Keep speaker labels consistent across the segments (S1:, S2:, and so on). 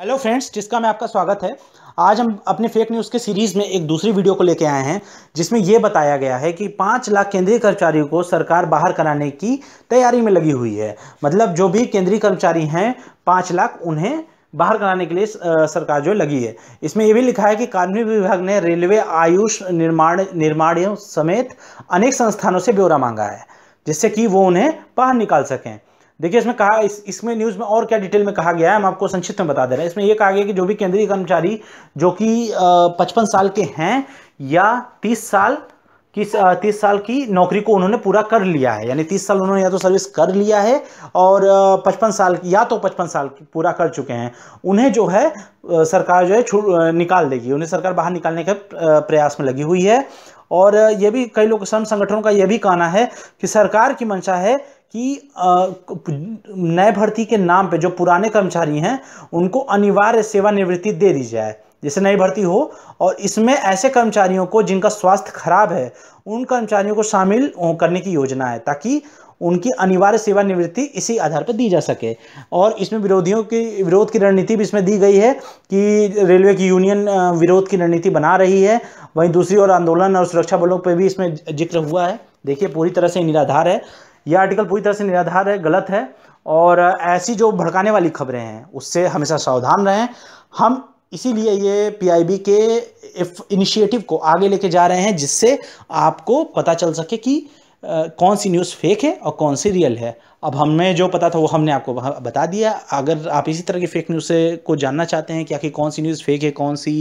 S1: hello friends जिसका मैं आपका स्वागत है आज हम अपने फेक न्यूज़ के सीरीज़ में एक दूसरी वीडियो को लेके आए हैं जिसमें यह बताया गया है कि पाँच लाख केंद्रीय कर्मचारियों को सरकार बाहर कराने की तैयारी में लगी हुई है मतलब जो भी केंद्रीय कर्मचारी हैं पाँच लाख उन्हें बाहर कराने के लिए सरकार जो लगी है इसमें यह भी लिखा है कि कानून विभाग ने रेलवे आयुष निर्माण निर्माणियों समेत अनेक संस्थानों से ब्यौरा मांगा है जिससे कि वो उन्हें बाहर निकाल सकें देखिए इसमें कहा इस इसमें न्यूज़ में और क्या डिटेल में कहा गया है हम आपको संक्षिप्त में बता दे रहे हैं इसमें यह कहा गया कि जो भी केंद्रीय कर्मचारी जो कि पचपन साल के हैं या तीस साल कि तीस साल की नौकरी को उन्होंने पूरा कर लिया है यानी तीस साल उन्होंने या तो सर्विस कर लिया है और पचपन साल या तो पचपन साल पूरा कर चुके हैं उन्हें जो है सरकार जो है छू निकाल देगी उन्हें सरकार बाहर निकालने के प्रयास में लगी हुई है और यह भी कई लोग श्रम संगठनों का यह भी कहना है कि सरकार की मंशा है कि नए भर्ती के नाम पे जो पुराने कर्मचारी हैं उनको अनिवार्य सेवानिवृत्ति दे दी जाए जैसे नई भर्ती हो और इसमें ऐसे कर्मचारियों को जिनका स्वास्थ्य खराब है उन कर्मचारियों को शामिल करने की योजना है ताकि उनकी अनिवार्य सेवानिवृत्ति इसी आधार पर दी जा सके और इसमें विरोधियों की विरोध की रणनीति भी इसमें दी गई है कि रेलवे की यूनियन विरोध की रणनीति बना रही है वहीं दूसरी ओर आंदोलन और सुरक्षा बलों पर भी इसमें जिक्र हुआ है देखिए पूरी तरह से निराधार है यह आर्टिकल पूरी तरह से निराधार है गलत है और ऐसी जो भड़काने वाली खबरें हैं उससे हमेशा सावधान रहें हम इसीलिए ये पीआईबी के इनिशिएटिव को आगे लेके जा रहे हैं जिससे आपको पता चल सके कि कौन सी न्यूज़ फेक है और कौन सी रियल है अब हमें जो पता था वो हमने आपको बता दिया अगर आप इसी तरह की फेक न्यूज़ को जानना चाहते हैं कि आखिर कौन सी न्यूज़ फेक है कौन सी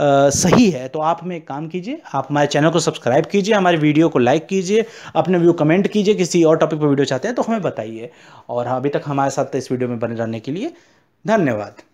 S1: आ, सही है तो आप हमें एक काम कीजिए आप हमारे चैनल को सब्सक्राइब कीजिए हमारे वीडियो को लाइक कीजिए अपने व्यू कमेंट कीजिए किसी और टॉपिक पर वीडियो चाहते हैं तो हमें बताइए और हाँ, अभी तक हमारे साथ इस वीडियो में बने रहने के लिए धन्यवाद